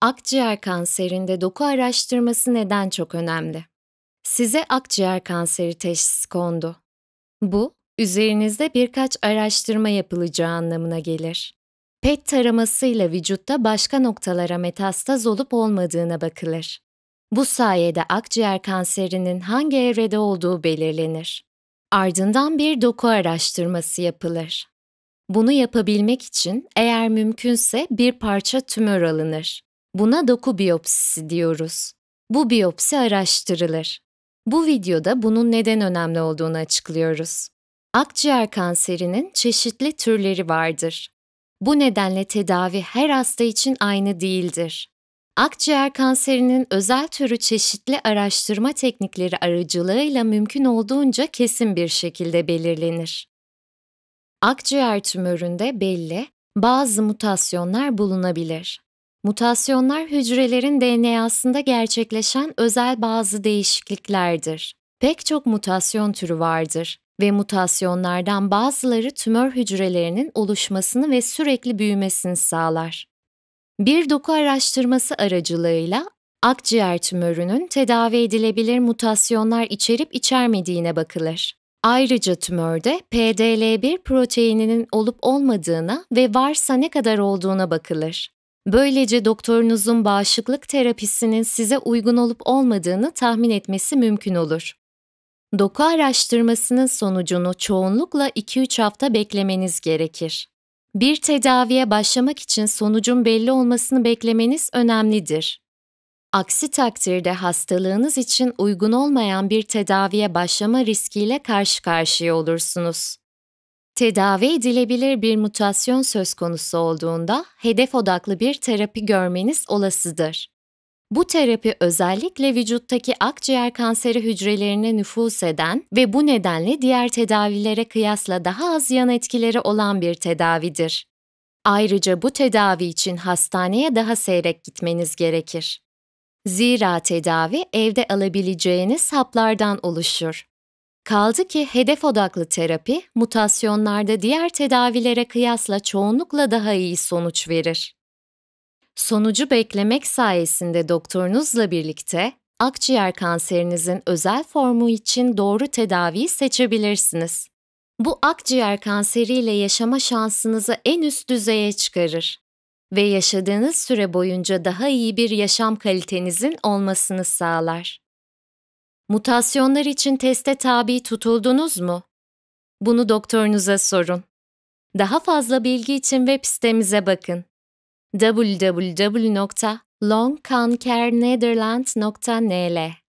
Akciğer kanserinde doku araştırması neden çok önemli? Size akciğer kanseri teşhisi kondu. Bu, üzerinizde birkaç araştırma yapılacağı anlamına gelir. PET taramasıyla vücutta başka noktalara metastaz olup olmadığına bakılır. Bu sayede akciğer kanserinin hangi evrede olduğu belirlenir. Ardından bir doku araştırması yapılır. Bunu yapabilmek için eğer mümkünse bir parça tümör alınır. Buna doku biyopsisi diyoruz. Bu biyopsi araştırılır. Bu videoda bunun neden önemli olduğunu açıklıyoruz. Akciğer kanserinin çeşitli türleri vardır. Bu nedenle tedavi her hasta için aynı değildir. Akciğer kanserinin özel türü çeşitli araştırma teknikleri aracılığıyla mümkün olduğunca kesin bir şekilde belirlenir. Akciğer tümöründe belli bazı mutasyonlar bulunabilir. Mutasyonlar hücrelerin DNA'sında gerçekleşen özel bazı değişikliklerdir. Pek çok mutasyon türü vardır ve mutasyonlardan bazıları tümör hücrelerinin oluşmasını ve sürekli büyümesini sağlar. Bir doku araştırması aracılığıyla akciğer tümörünün tedavi edilebilir mutasyonlar içerip içermediğine bakılır. Ayrıca tümörde PDL1 proteininin olup olmadığına ve varsa ne kadar olduğuna bakılır. Böylece doktorunuzun bağışıklık terapisinin size uygun olup olmadığını tahmin etmesi mümkün olur. Doku araştırmasının sonucunu çoğunlukla 2-3 hafta beklemeniz gerekir. Bir tedaviye başlamak için sonucun belli olmasını beklemeniz önemlidir. Aksi takdirde hastalığınız için uygun olmayan bir tedaviye başlama riskiyle karşı karşıya olursunuz. Tedavi edilebilir bir mutasyon söz konusu olduğunda hedef odaklı bir terapi görmeniz olasıdır. Bu terapi özellikle vücuttaki akciğer kanseri hücrelerine nüfus eden ve bu nedenle diğer tedavilere kıyasla daha az yan etkileri olan bir tedavidir. Ayrıca bu tedavi için hastaneye daha seyrek gitmeniz gerekir. Zira tedavi evde alabileceğiniz haplardan oluşur. Kaldı ki hedef odaklı terapi mutasyonlarda diğer tedavilere kıyasla çoğunlukla daha iyi sonuç verir. Sonucu beklemek sayesinde doktorunuzla birlikte akciğer kanserinizin özel formu için doğru tedaviyi seçebilirsiniz. Bu akciğer kanseriyle yaşama şansınızı en üst düzeye çıkarır ve yaşadığınız süre boyunca daha iyi bir yaşam kalitenizin olmasını sağlar. Mutasyonlar için teste tabi tutuldunuz mu? Bunu doktorunuza sorun. Daha fazla bilgi için web sitemize bakın. www.longkankerNetherlands.nl